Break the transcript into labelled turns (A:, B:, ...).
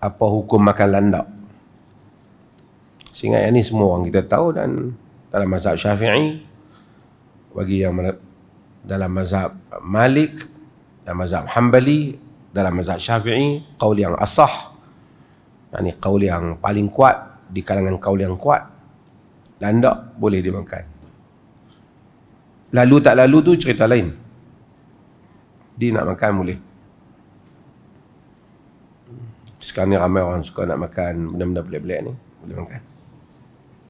A: apa hukum makan landak sehingga yang ni semua orang kita tahu dan dalam mazhab syafi'i bagi yang dalam mazhab malik dalam mazhab hanbali dalam mazhab syafi'i qawl yang asah yang ni qawl yang paling kuat di kalangan qawl yang kuat landak boleh dimakan lalu tak lalu tu cerita lain dia nak makan boleh sekarang ni ramai orang suka nak makan benda-benda pelik-pelik ni. Boleh makan.